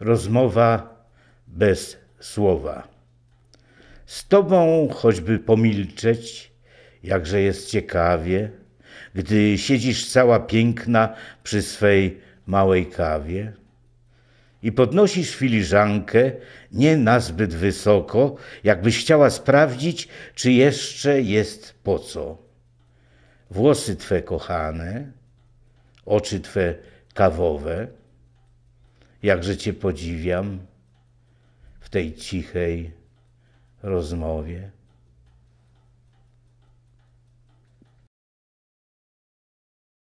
rozmowa bez słowa. Z tobą choćby pomilczeć, jakże jest ciekawie, gdy siedzisz cała piękna przy swej małej kawie i podnosisz filiżankę nie nazbyt wysoko, jakbyś chciała sprawdzić, czy jeszcze jest po co. Włosy twe kochane, oczy twe kawowe, jakże Cię podziwiam w tej cichej rozmowie.